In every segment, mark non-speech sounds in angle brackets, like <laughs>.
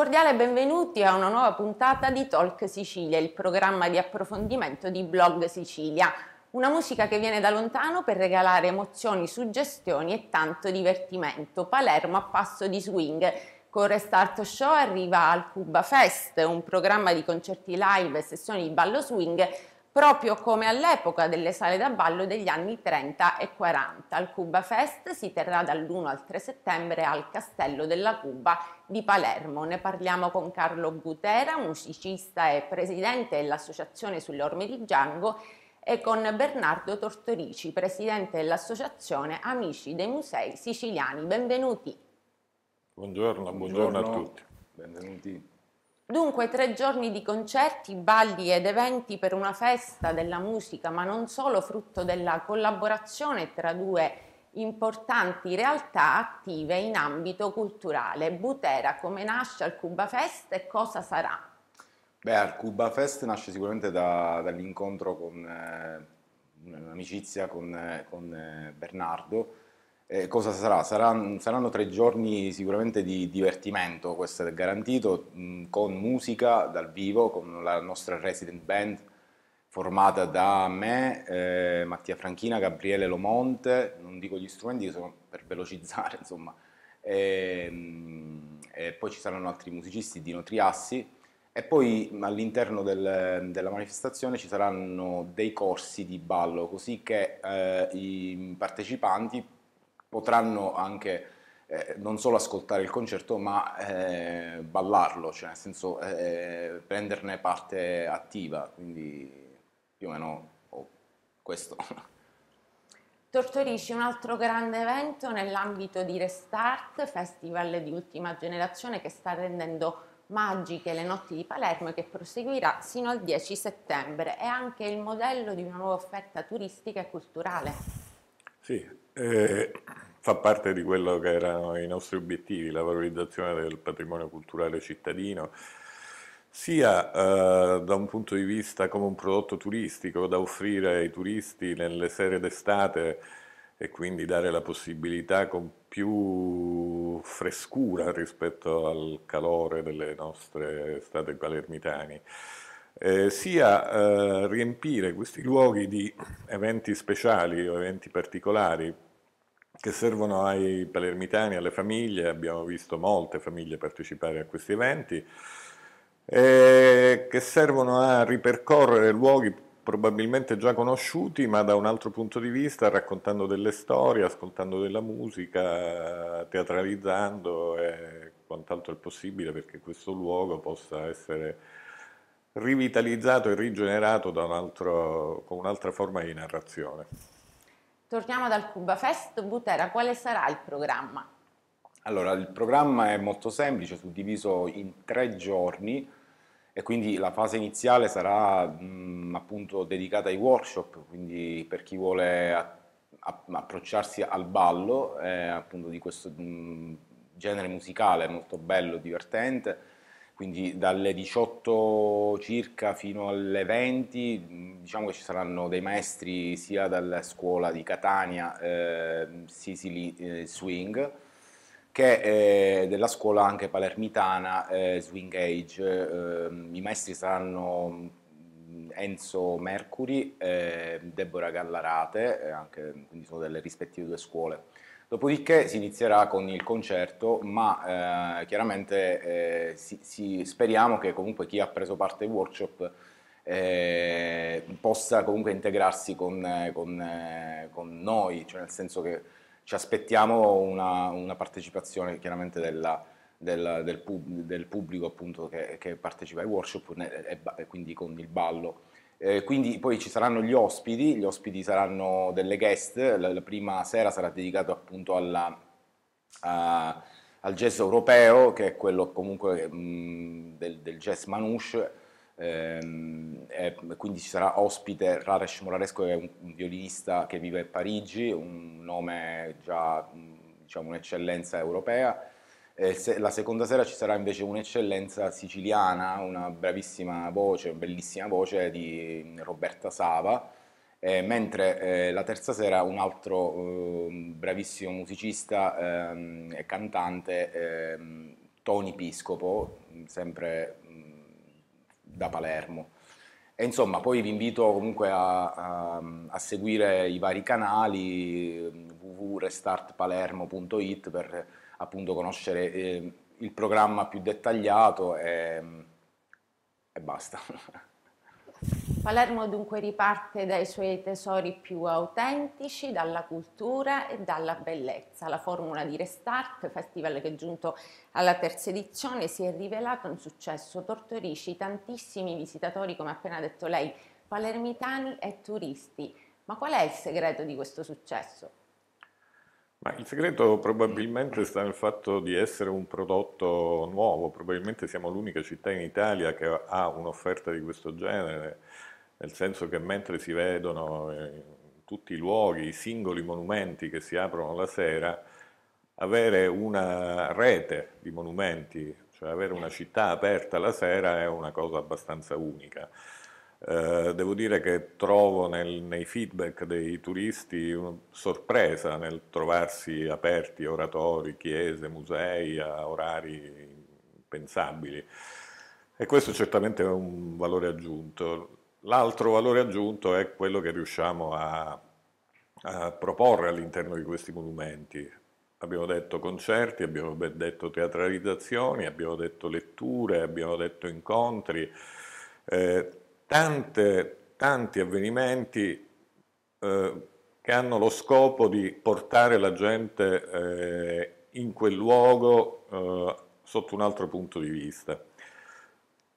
cordiale benvenuti a una nuova puntata di Talk Sicilia, il programma di approfondimento di Blog Sicilia. Una musica che viene da lontano per regalare emozioni, suggestioni e tanto divertimento. Palermo a passo di swing. Con Restart Show arriva al Cuba Fest, un programma di concerti live e sessioni di ballo swing proprio come all'epoca delle sale da ballo degli anni 30 e 40. Il Cuba Fest si terrà dall'1 al 3 settembre al Castello della Cuba di Palermo. Ne parliamo con Carlo Gutera, musicista e presidente dell'Associazione sulle Orme di Django, e con Bernardo Tortorici, presidente dell'Associazione Amici dei Musei Siciliani. Benvenuti. Buongiorno, buongiorno, buongiorno a tutti. Benvenuti. Dunque tre giorni di concerti, balli ed eventi per una festa della musica, ma non solo, frutto della collaborazione tra due importanti realtà attive in ambito culturale. Butera, come nasce al Cuba Fest e cosa sarà? Beh, al Cuba Fest nasce sicuramente da, dall'incontro con eh, un'amicizia con, eh, con eh, Bernardo, eh, cosa sarà? Saranno, saranno tre giorni sicuramente di divertimento, questo è garantito, mh, mm, con musica dal vivo, con la nostra resident band formata da me, eh, Mattia Franchina, Gabriele Lomonte, non dico gli strumenti, sono per velocizzare <laughs> insomma, e, ehm, mh, e poi ci saranno altri musicisti, Dino Triassi, e poi all'interno del, della manifestazione ci saranno dei corsi di ballo, così che eh, i partecipanti potranno anche eh, non solo ascoltare il concerto ma eh, ballarlo, cioè nel senso eh, prenderne parte attiva, quindi più o meno oh, questo. <laughs> Tortorisci un altro grande evento nell'ambito di Restart, festival di ultima generazione che sta rendendo magiche le notti di Palermo e che proseguirà sino al 10 settembre. È anche il modello di una nuova offerta turistica e culturale. Sì, eh, fa parte di quello che erano i nostri obiettivi, la valorizzazione del patrimonio culturale cittadino, sia eh, da un punto di vista come un prodotto turistico da offrire ai turisti nelle sere d'estate e quindi dare la possibilità con più frescura rispetto al calore delle nostre estate palermitane. Eh, sia eh, riempire questi luoghi di eventi speciali o eventi particolari che servono ai palermitani, alle famiglie, abbiamo visto molte famiglie partecipare a questi eventi, che servono a ripercorrere luoghi probabilmente già conosciuti, ma da un altro punto di vista, raccontando delle storie, ascoltando della musica, teatralizzando e quant'altro è possibile perché questo luogo possa essere rivitalizzato e rigenerato un altro, con un'altra forma di narrazione. Torniamo dal Cuba Fest, Butera, quale sarà il programma? Allora, il programma è molto semplice, suddiviso in tre giorni e quindi la fase iniziale sarà mh, mm, appunto dedicata ai workshop, quindi per chi vuole a, a, approcciarsi al ballo, eh, appunto di questo mh, mm, genere musicale molto bello, divertente, quindi dalle 18 circa fino alle 20 mm, diciamo che ci saranno dei maestri sia dalla scuola di Catania eh, Sicily eh, Swing che eh, della scuola anche palermitana eh, Swing Age ehm, i maestri saranno mm, Enzo Mercuri e Deborah Gallarate eh, anche, quindi sono delle rispettive due scuole Dopodiché si inizierà con il concerto, ma eh, chiaramente eh, si, si, speriamo che comunque chi ha preso parte ai workshop eh, possa comunque integrarsi con, eh, con, eh, con, noi, cioè nel senso che ci aspettiamo una, una partecipazione chiaramente della, della, del, pub, del, pubblico appunto che, che partecipa ai workshop e, e, e quindi con il ballo eh, quindi poi ci saranno gli ospiti, gli ospiti saranno delle guest, la, la prima sera sarà dedicata appunto alla, a, al jazz europeo, che è quello comunque mh, mm, del, del, jazz manouche, ehm, e quindi ci sarà ospite Raresh Moraresco, che è un, un, violinista che vive a Parigi, un nome già mm, diciamo un'eccellenza europea, eh, la seconda sera ci sarà invece un'eccellenza siciliana, una bravissima voce, bellissima voce di Roberta Sava, eh, mentre eh, la terza sera un altro eh, bravissimo musicista ehm, e cantante, ehm, Tony Piscopo, sempre mh, da Palermo. E insomma, poi vi invito comunque a, a, a seguire i vari canali ehm, www.restartpalermo.it per appunto conoscere eh, il programma più dettagliato e, e basta. <laughs> Palermo dunque riparte dai suoi tesori più autentici, dalla cultura e dalla bellezza. La formula di Restart, festival che è giunto alla terza edizione, si è rivelata un successo. Tortorici, tantissimi visitatori, come appena detto lei, palermitani e turisti. Ma qual è il segreto di questo successo? Ma il segreto probabilmente sta nel fatto di essere un prodotto nuovo, probabilmente siamo l'unica città in Italia che ha un'offerta di questo genere, nel senso che mentre si vedono eh, tutti i luoghi, i singoli monumenti che si aprono la sera, avere una rete di monumenti, cioè avere una città aperta la sera è una cosa abbastanza unica. Eh, devo dire che trovo nel, nei feedback dei turisti una sorpresa nel trovarsi aperti oratori, chiese, musei a orari impensabili e questo certamente è un valore aggiunto. L'altro valore aggiunto è quello che riusciamo a, a proporre all'interno di questi monumenti. Abbiamo detto concerti, abbiamo detto teatralizzazioni, abbiamo detto letture, abbiamo detto incontri. Eh, tante, tanti avvenimenti eh, che hanno lo scopo di portare la gente eh, in quel luogo eh, sotto un altro punto di vista.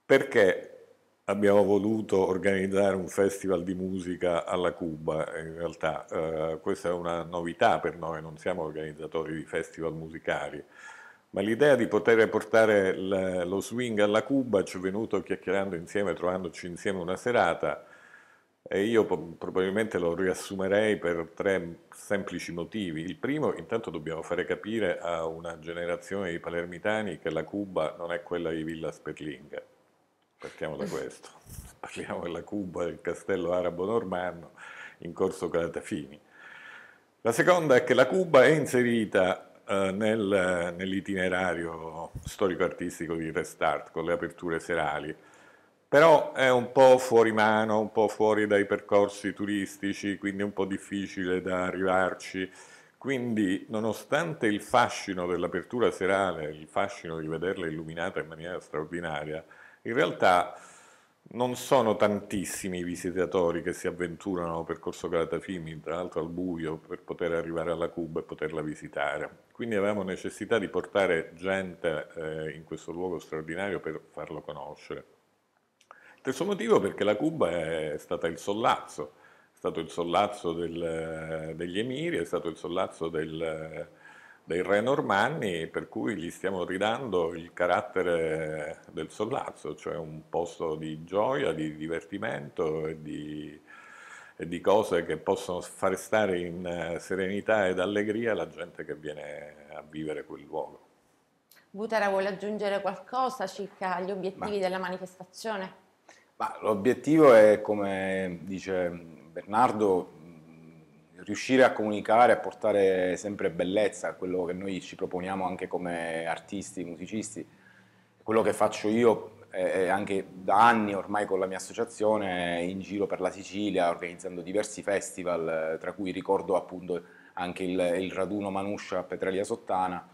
Perché abbiamo voluto organizzare un festival di musica alla Cuba? In realtà eh, questa è una novità per noi, non siamo organizzatori di festival musicali ma l'idea di poter portare la, lo swing alla Cuba ci è venuto chiacchierando insieme, trovandoci insieme una serata e io probabilmente lo riassumerei per tre semplici motivi. Il primo, intanto dobbiamo fare capire a una generazione di palermitani che la Cuba non è quella di Villa Sperlinga. Partiamo da questo. <laughs> Parliamo della Cuba, del castello arabo-normanno in corso Calatafini. La seconda è che la Cuba è inserita eh, nel, nell'itinerario storico-artistico di Restart con le aperture serali, però è un po' fuori mano, un po' fuori dai percorsi turistici, quindi un po' difficile da arrivarci. Quindi, nonostante il fascino dell'apertura serale, il fascino di vederla illuminata in maniera straordinaria, in realtà non sono tantissimi i visitatori che si avventurano per Corso Calatafimi, tra l'altro al buio, per poter arrivare alla Cuba e poterla visitare. Quindi avevamo necessità di portare gente eh, in questo luogo straordinario per farlo conoscere. Terzo motivo perché la Cuba è stata il sollazzo, è stato il sollazzo del, eh, degli emiri, è stato il sollazzo del eh, dei re normanni, per cui gli stiamo ridando il carattere del sollazzo, cioè un posto di gioia, di divertimento e di, e di cose che possono far stare in eh, serenità ed allegria la gente che viene a vivere quel luogo. Butera vuole aggiungere qualcosa circa gli obiettivi ma, della manifestazione? l'obiettivo è, come dice Bernardo, riuscire a comunicare, a portare sempre bellezza a quello che noi ci proponiamo anche come artisti, musicisti. Quello che faccio io eh, eh anche da anni ormai con la mia associazione in giro per la Sicilia, organizzando diversi festival, tra cui ricordo appunto anche il, il raduno Manuscia a Petralia Sottana.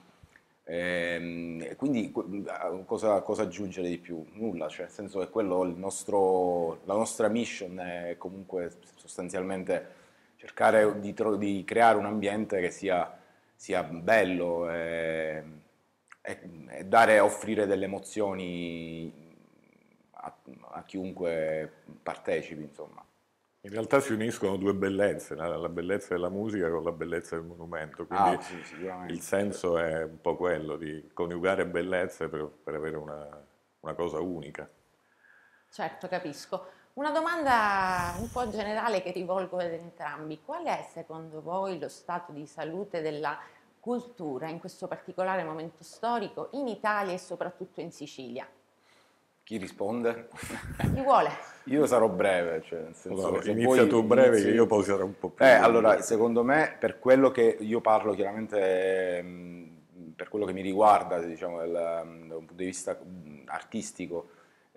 Ehm, e quindi mm, cosa, cosa, aggiungere di più? Nulla, cioè nel senso che quello, il nostro, la nostra mission è comunque sostanzialmente cercare di, di creare un ambiente che sia, sia bello e, eh, e, e dare, offrire delle emozioni a, a chiunque partecipi, insomma. In realtà si uniscono due bellezze, la bellezza della musica con la bellezza del monumento, ah, quindi ah, sì, il senso è un po' quello di coniugare bellezze per, per avere una, una, cosa unica. Certo, capisco. Una domanda un po' generale che rivolgo ad entrambi. Qual è secondo voi lo stato di salute della cultura in questo particolare momento storico in Italia e soprattutto in Sicilia? Chi risponde? Chi vuole? io sarò breve, cioè nel senso allora, inizia tu breve inizi... io poi sarò un po' più Eh, allora, secondo me per quello che io parlo chiaramente ehm, per quello che mi riguarda, diciamo, dal, mm, punto di vista mh, mm, artistico,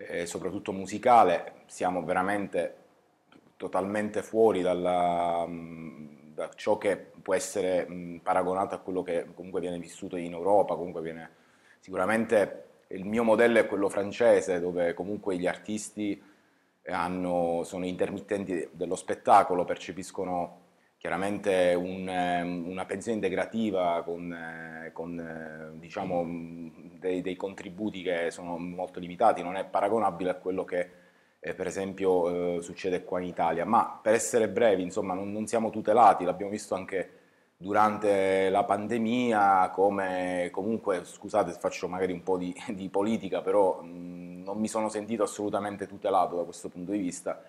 eh, soprattutto musicale, siamo veramente totalmente fuori dalla, mm, da ciò che può essere mm, paragonato a quello che comunque viene vissuto in Europa, viene, sicuramente il mio modello è quello francese, dove comunque gli artisti hanno, sono intermittenti dello spettacolo, percepiscono Chiaramente un, ehm, una pensione integrativa con, eh, con eh, diciamo, mm, dei, dei, contributi che sono molto limitati, non è paragonabile a quello che eh, per esempio eh, succede qua in Italia, ma per essere brevi, insomma, non, non siamo tutelati, l'abbiamo visto anche durante la pandemia, come comunque, scusate se faccio magari un po' di, <laughs> di politica, però mh, mm, non mi sono sentito assolutamente tutelato da questo punto di vista.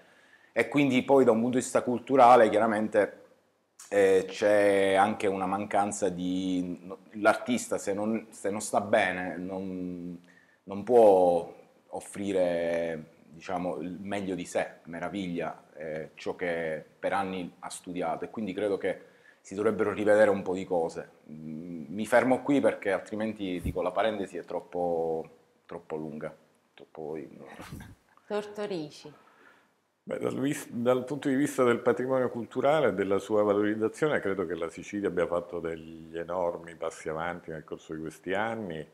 E quindi poi da un punto di vista culturale, chiaramente eh, c'è anche una mancanza di... l'artista se non, se non sta bene non, non può offrire diciamo, il meglio di sé, meraviglia, eh, ciò che per anni ha studiato e quindi credo che si dovrebbero rivedere un po' di cose. Mm, mi fermo qui perché altrimenti dico la parentesi è troppo, troppo lunga. Troppo... <laughs> Tortorici. Beh, dal, dal, punto di vista del patrimonio culturale e della sua valorizzazione, credo che la Sicilia abbia fatto degli enormi passi avanti nel corso di questi anni.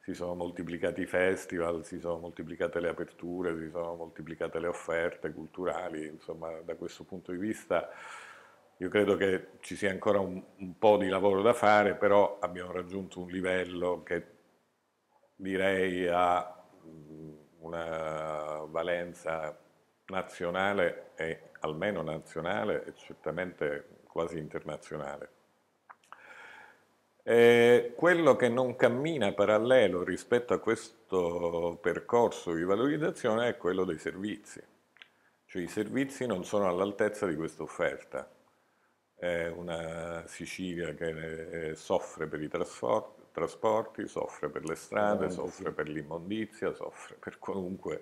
Si sono moltiplicati i festival, si sono moltiplicate le aperture, si sono moltiplicate le offerte culturali, insomma da questo punto di vista io credo che ci sia ancora un, un po' di lavoro da fare, però abbiamo raggiunto un livello che direi ha una valenza nazionale e almeno nazionale e certamente quasi internazionale. E quello che non cammina parallelo rispetto a questo percorso di valorizzazione è quello dei servizi, cioè i servizi non sono all'altezza di questa offerta. È una Sicilia che eh, soffre per i trasporti, trasporti soffre per le strade, soffre per l'immondizia, soffre per qualunque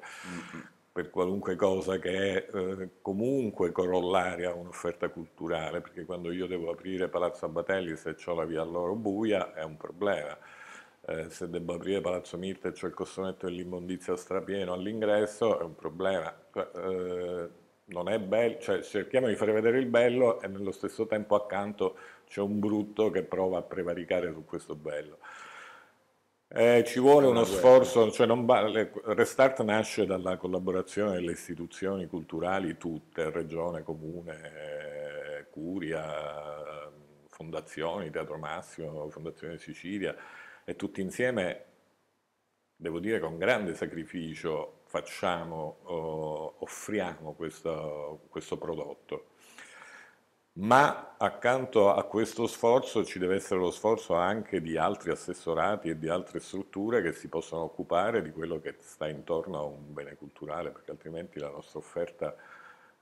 per qualunque cosa che è eh, comunque corollaria a un'offerta culturale, perché quando io devo aprire Palazzo Abatelli se ho la via all'oro buia è un problema. Eh, se devo aprire Palazzo Mirta e c'è il costonetto dell'immondizia strapieno all'ingresso è un problema. Eh, non è bello, cioè cerchiamo di fare vedere il bello e nello stesso tempo accanto c'è un brutto che prova a prevaricare su questo bello. Eh, ci vuole uno sforzo, cioè ba- Restart nasce dalla collaborazione delle istituzioni culturali tutte, regione, comune, eh, curia, fondazioni, Teatro Massimo, Fondazione Sicilia e tutti insieme, devo dire con grande sacrificio, facciamo, oh, offriamo questo, questo prodotto ma accanto a questo sforzo ci deve essere lo sforzo anche di altri assessorati e di altre strutture che si possono occupare di quello che sta intorno a un bene culturale, perché altrimenti la nostra offerta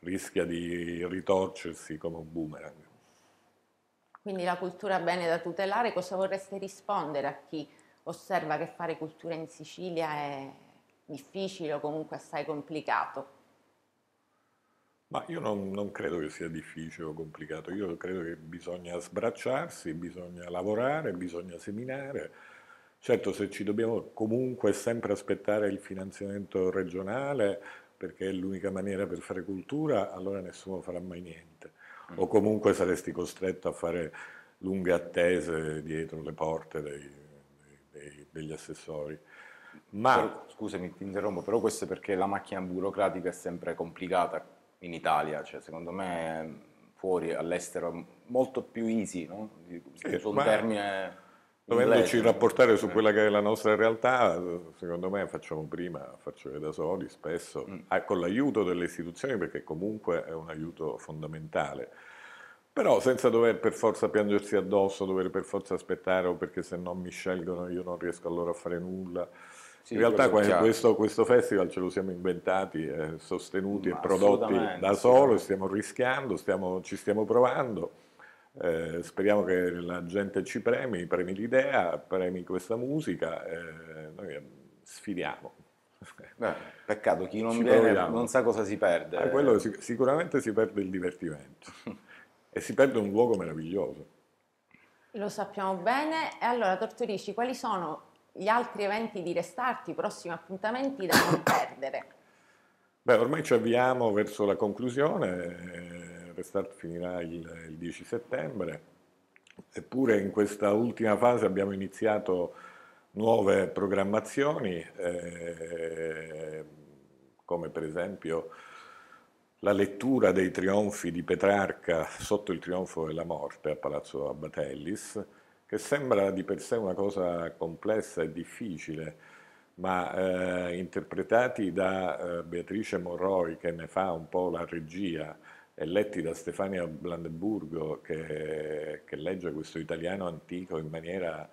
rischia di ritorcersi come un boomerang. Quindi la cultura bene da tutelare, cosa vorreste rispondere a chi osserva che fare cultura in Sicilia è difficile o comunque assai complicato? Ma io non, non, credo che sia difficile o complicato, io credo che bisogna sbracciarsi, bisogna lavorare, bisogna seminare. Certo, se ci dobbiamo comunque sempre aspettare il finanziamento regionale, perché è l'unica maniera per fare cultura, allora nessuno farà mai niente. Mm. O comunque saresti costretto a fare lunghe attese dietro le porte dei, dei, degli assessori. Ma, però, scusami, ti interrompo, però questo è perché la macchina burocratica è sempre complicata in Italia, cioè, secondo me fuori, all'estero, molto più easy, no? Eh, sì, un termine... Dovendoci rapportare su eh. quella che è la nostra realtà, secondo me facciamo prima facciamo da soli, spesso, mm. Ah, con l'aiuto delle istituzioni, perché comunque è un aiuto fondamentale. Però senza dover per forza piangersi addosso, dover per forza aspettare o perché se non mi scelgono io non riesco allora a fare nulla in realtà questo, questo, festival ce lo siamo inventati, eh, sostenuti Ma e prodotti da solo, stiamo rischiando, stiamo, ci stiamo provando. Eh, speriamo che la gente ci premi, premi l'idea, premi questa musica, eh, noi eh, sfidiamo. Beh, peccato, chi non ci viene proviamo. non sa cosa si perde. Ah, quello, sicuramente si perde il divertimento <laughs> e si perde un luogo meraviglioso. Lo sappiamo bene. E allora, Tortorici, quali sono gli altri eventi di Restarti, i prossimi appuntamenti da non <coughs> perdere? Beh, ormai ci avviamo verso la conclusione, eh, Restart finirà il, il 10 settembre, eppure in questa ultima fase abbiamo iniziato nuove programmazioni, eh, come per esempio la lettura dei trionfi di Petrarca sotto il trionfo della morte a Palazzo Abatellis, che sembra di per sé una cosa complessa e difficile, ma eh, interpretati da eh, Beatrice Morroi che ne fa un po' la regia e letti da Stefania Blandeburgo che, che legge questo italiano antico in maniera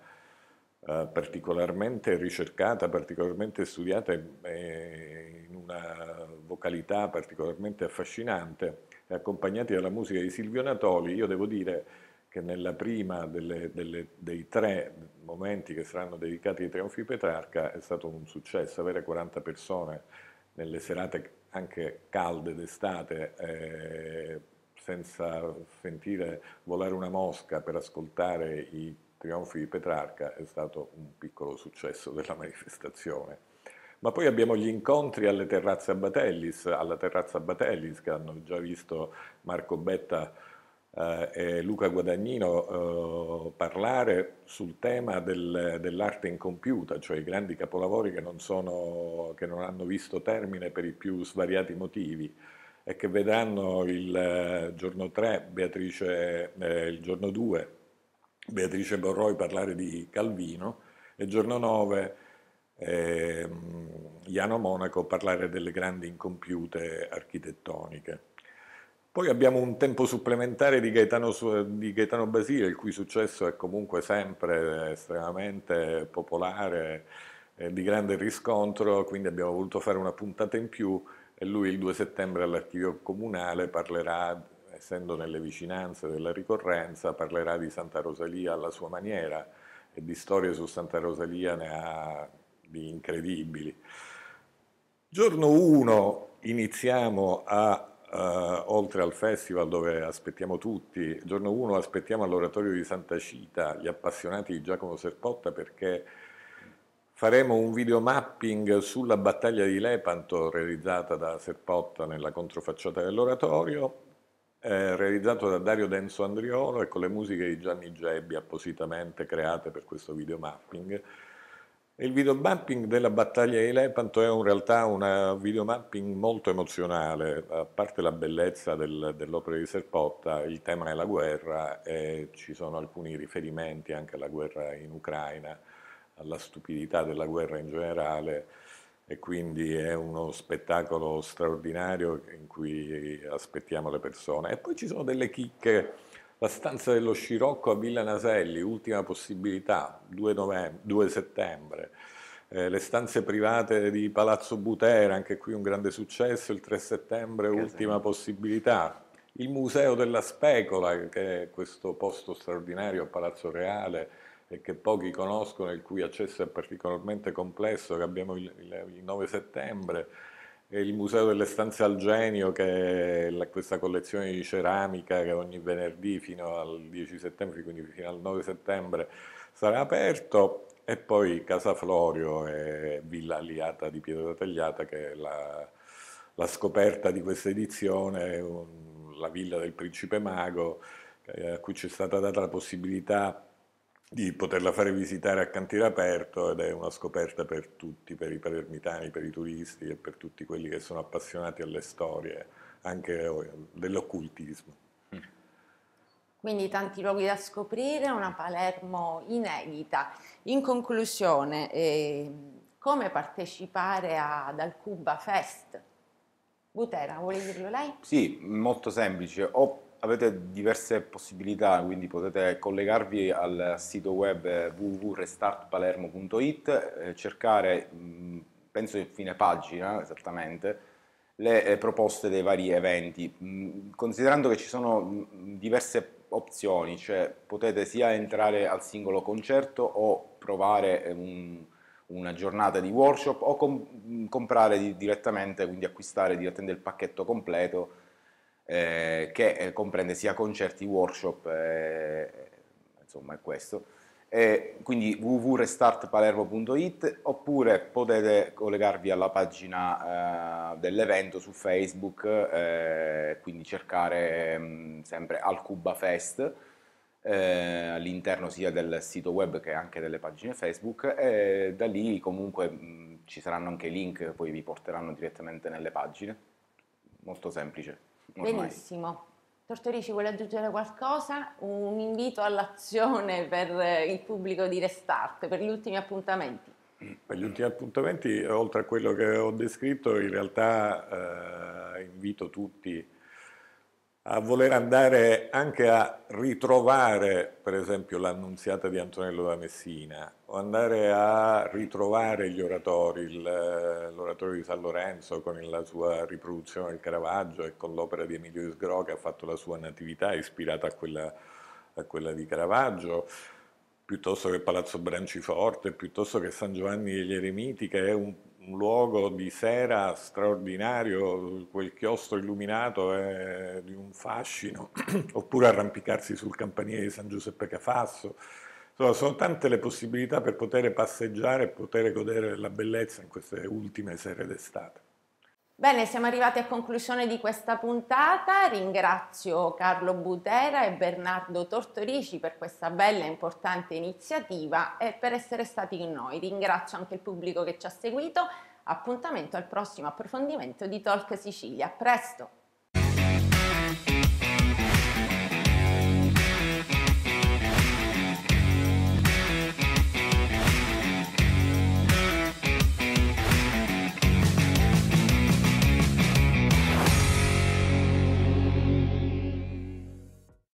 eh, particolarmente ricercata, particolarmente studiata e, in una vocalità particolarmente affascinante, e accompagnati dalla musica di Silvio Natoli, io devo dire che nella prima delle, delle, dei tre momenti che saranno dedicati ai trionfi di Petrarca è stato un successo, avere 40 persone nelle serate anche calde d'estate eh, senza sentire volare una mosca per ascoltare i trionfi di Petrarca è stato un piccolo successo della manifestazione. Ma poi abbiamo gli incontri alle terrazze a Batellis, alla terrazza Batellis che hanno già visto Marco Betta eh, e Luca Guadagnino eh, parlare sul tema del, dell'arte incompiuta, cioè i grandi capolavori che non, sono, che non, hanno visto termine per i più svariati motivi e che vedranno il eh, giorno 3 Beatrice, eh, il giorno 2 Beatrice Borroi parlare di Calvino e il giorno 9 ehm, Iano Monaco parlare delle grandi incompiute architettoniche. Poi abbiamo un tempo supplementare di Gaetano, eh, di Gaetano, Basile, il cui successo è comunque sempre estremamente popolare, eh, di grande riscontro, quindi abbiamo voluto fare una puntata in più e lui il 2 settembre all'archivio comunale parlerà, essendo nelle vicinanze della ricorrenza, parlerà di Santa Rosalia alla sua maniera e di storie su Santa Rosalia ne ha di incredibili. Giorno 1 iniziamo a eh, oltre al festival dove aspettiamo tutti, giorno 1 aspettiamo all'oratorio di Santa Cita gli appassionati di Giacomo Serpotta perché faremo un video mapping sulla battaglia di Lepanto realizzata da Serpotta nella controfacciata dell'oratorio, eh, realizzato da Dario Denso Andriolo e con le musiche di Gianni Gebbi appositamente create per questo video mapping. Il videomapping della battaglia di Lepanto è in realtà un videomapping molto emozionale, a parte la bellezza del, dell'opera di Serpotta, il tema è la guerra e ci sono alcuni riferimenti anche alla guerra in Ucraina, alla stupidità della guerra in generale e quindi è uno spettacolo straordinario in cui aspettiamo le persone. E poi ci sono delle chicche la stanza dello Scirocco a Villa Naselli, ultima possibilità, 2, novembre, 2 settembre. Eh, le stanze private di Palazzo Butera, anche qui un grande successo, il 3 settembre, Casella. ultima possibilità. Il Museo della Specola, che è questo posto straordinario a Palazzo Reale, e che pochi conoscono, il cui accesso è particolarmente complesso, che abbiamo il, il 9 settembre, il Museo delle Stanze al Genio, che è la, questa collezione di ceramica che ogni venerdì fino al 10 settembre, quindi fino al 9 settembre, sarà aperto, e poi Casa Florio e Villa Aliata di Pietro Tagliata, che è la, la scoperta di questa edizione, un, la villa del Principe Mago, a cui ci è stata data la possibilità di poterla fare visitare a cantiere aperto ed è una scoperta per tutti, per i palermitani, per i turisti e per tutti quelli che sono appassionati alle storie, anche eh, dell'occultismo. Quindi tanti luoghi da scoprire, una Palermo inedita. In conclusione, eh, come partecipare ad Alcuba Fest? Butera, vuole dirlo lei? Sì, molto semplice. O avete diverse possibilità, quindi potete collegarvi al sito web www.restartpalermo.it, eh, cercare, mm, penso in fine pagina esattamente, le eh, proposte dei vari eventi, mm, considerando che ci sono mm, diverse opzioni, cioè potete sia entrare al singolo concerto o provare eh, un, una giornata di workshop o com comprare di, direttamente, quindi acquistare direttamente il pacchetto completo eh, che eh, comprende sia concerti, workshop, eh, insomma è questo. Eh, quindi www.restartpalermo.it oppure potete collegarvi alla pagina eh, dell'evento su Facebook, eh, quindi cercare mh, mm, sempre al Cuba Fest. Eh, all'interno sia del sito web che anche delle pagine Facebook e da lì comunque mh, mm, ci saranno anche link, che poi vi porteranno direttamente nelle pagine, molto semplice. Ormai. Benissimo. Tortorici, vuole aggiungere qualcosa? Un invito all'azione per il pubblico di Restart, per gli ultimi appuntamenti. Per gli ultimi appuntamenti, oltre a quello che ho descritto, in realtà eh, invito tutti a voler andare anche a ritrovare, per esempio, l'annunziata di Antonello da Messina, o andare a ritrovare gli oratori, l'oratorio di San Lorenzo con la sua riproduzione del Caravaggio e con l'opera di Emilio Isgro che ha fatto la sua natività ispirata a quella, a quella di Caravaggio piuttosto che Palazzo Branciforte, piuttosto che San Giovanni degli Eremiti, che è un, un luogo di sera straordinario, quel chiostro illuminato è eh, di un fascino, <clears throat> oppure arrampicarsi sul campanile di San Giuseppe Cafasso. Insomma, sono tante le possibilità per poter passeggiare e poter godere della bellezza in queste ultime sere d'estate. Bene, siamo arrivati a conclusione di questa puntata, ringrazio Carlo Butera e Bernardo Tortorici per questa bella e importante iniziativa e per essere stati con noi. Ringrazio anche il pubblico che ci ha seguito, appuntamento al prossimo approfondimento di Talk Sicilia, a presto!